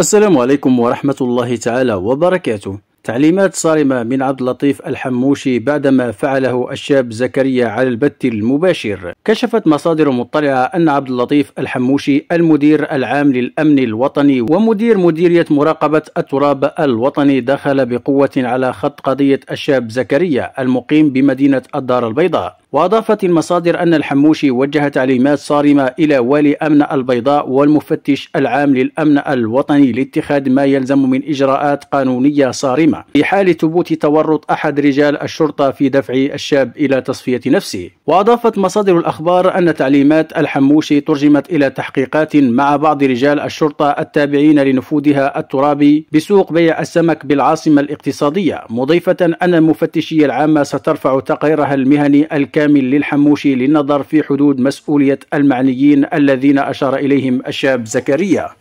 السلام عليكم ورحمة الله تعالى وبركاته تعليمات صارمة من عبد اللطيف الحموشي بعدما فعله الشاب زكريا على البث المباشر كشفت مصادر مطلعة أن عبد اللطيف الحموشي المدير العام للأمن الوطني ومدير مديرية مراقبة التراب الوطني دخل بقوة على خط قضية الشاب زكريا المقيم بمدينة الدار البيضاء وأضافت المصادر أن الحموشي وجه تعليمات صارمة إلى والي أمن البيضاء والمفتش العام للأمن الوطني لاتخاذ ما يلزم من إجراءات قانونية صارمة في حال ثبوت تورط أحد رجال الشرطة في دفع الشاب إلى تصفية نفسه وأضافت مصادر الأخبار أن تعليمات الحموشي ترجمت إلى تحقيقات مع بعض رجال الشرطة التابعين لنفوذها الترابي بسوق بيع السمك بالعاصمة الاقتصادية مضيفة أن المفتشية العامة سترفع تقريرها المهني الك كامل للحموشي للنظر في حدود مسؤولية المعنيين الذين أشار إليهم الشاب زكريا